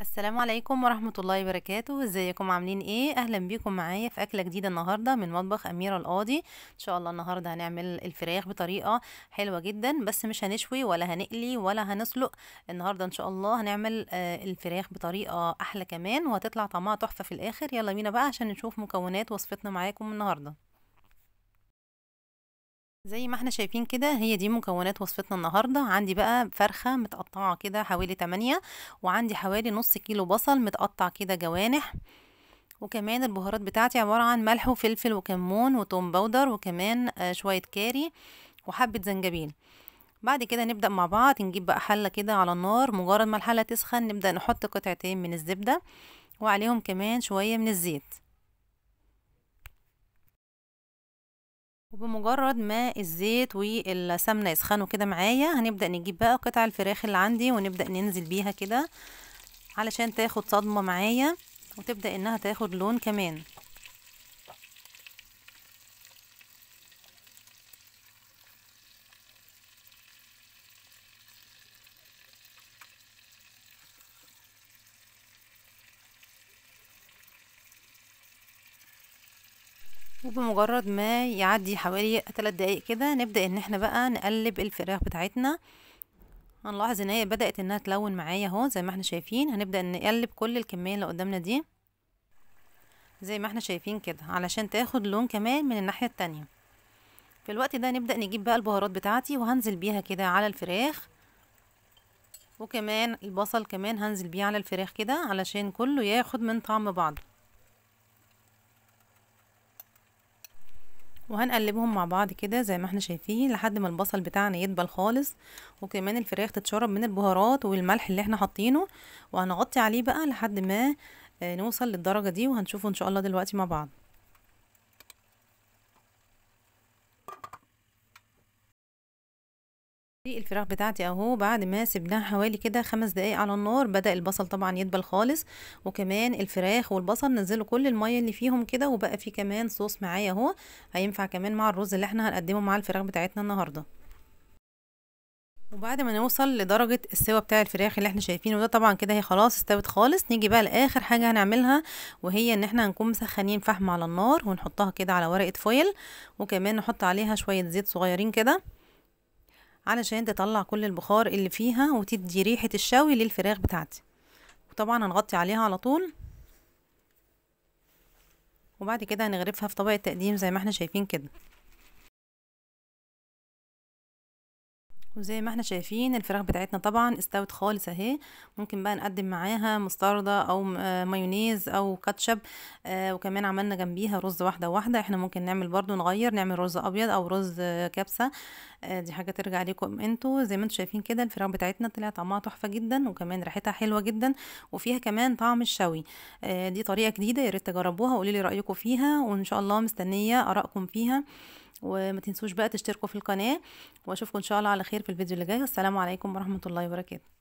السلام عليكم ورحمة الله وبركاته ازيكم عاملين ايه اهلا بيكم معايا في اكلة جديدة النهاردة من مطبخ اميرة القاضي ان شاء الله النهاردة هنعمل الفراخ بطريقة حلوة جدا بس مش هنشوي ولا هنقلي ولا هنسلق النهاردة ان شاء الله هنعمل آه، الفراخ بطريقة احلى كمان وهتطلع طعمها تحفة في الاخر يلا بينا بقى عشان نشوف مكونات وصفتنا معاكم النهاردة زي ما احنا شايفين كده هي دي مكونات وصفتنا النهاردة عندي بقى فرخة متقطعة كده حوالي 8 وعندي حوالي نص كيلو بصل متقطع كده جوانح وكمان البهارات بتاعتي عبارة عن ملح وفلفل وكمون وتوم باودر وكمان آه، شوية كاري وحبة زنجبيل بعد كده نبدأ مع بعض نجيب بقى حلة كده على النار مجرد ما الحلة تسخن نبدأ نحط قطعتين من الزبدة وعليهم كمان شوية من الزيت وبمجرد ما الزيت والسمنة يسخنوا كده معايا هنبدأ نجيب بقى قطع الفراخ اللي عندي ونبدأ ننزل بيها كده علشان تاخد صدمة معايا وتبدأ انها تاخد لون كمان وبمجرد ما يعدي حوالي 3 دقايق كده نبدأ ان احنا بقى نقلب الفراخ بتاعتنا هنلاحظ ان هي بدأت انها تلون معايا اهو زي ما احنا شايفين هنبدأ نقلب كل الكمية اللي قدامنا دي زي ما احنا شايفين كده علشان تاخد لون كمان من الناحية التانية في الوقت ده نبدأ نجيب بقى البهارات بتاعتي وهنزل بيها كده على الفراخ وكمان البصل كمان هنزل بيه على الفراخ كده علشان كله ياخد من طعم بعضه وهنقلبهم مع بعض كده زي ما احنا شايفين لحد ما البصل بتاعنا يدبل خالص وكمان الفراخ تتشرب من البهارات والملح اللي احنا حاطينه وهنغطي عليه بقى لحد ما آه، نوصل للدرجة دي وهنشوفه ان شاء الله دلوقتي مع بعض في الفراخ بتاعتي اهو بعد ما سبناها حوالي كده خمس دقايق على النار بدا البصل طبعا يدبل خالص وكمان الفراخ والبصل نزلوا كل الميه اللي فيهم كده وبقى في كمان صوص معايا اهو هينفع كمان مع الرز اللي احنا هنقدمه مع الفراخ بتاعتنا النهارده وبعد ما نوصل لدرجة السوا بتاع الفراخ اللي احنا شايفينه ده طبعا كده هي خلاص استوت خالص نيجي بقى لآخر حاجة هنعملها وهي ان احنا هنكون مسخنين فحم على النار ونحطها كده على ورقة فويل وكمان نحط عليها شوية زيت صغيرين كده علشان تطلع كل البخار اللي فيها وتدي ريحة الشوي للفراخ بتاعتي وطبعا هنغطي عليها على طول وبعد كده هنغرفها في طبق التقديم زي ما احنا شايفين كده وزي ما احنا شايفين الفراخ بتاعتنا طبعا استوت خالص اهي ممكن بقى نقدم معاها مستردة او آه، مايونيز او كاتشب آه، وكمان عملنا جنبيها رز واحدة واحدة احنا ممكن نعمل برضو نغير نعمل رز ابيض او رز آه، كبسة دي حاجة ترجع عليكم انتوا زي ما انتوا شايفين كده الفراخ بتاعتنا طلع طعمها تحفة جدا وكمان ريحتها حلوة جدا وفيها كمان طعم الشوي دي طريقة جديدة ياريت تجربوها وقولي لي رأيكم فيها وان شاء الله مستنية ارائكم فيها وما تنسوش بقى تشتركوا في القناه واشوفكم ان شاء الله على خير في الفيديو اللي جاي والسلام عليكم ورحمه الله وبركاته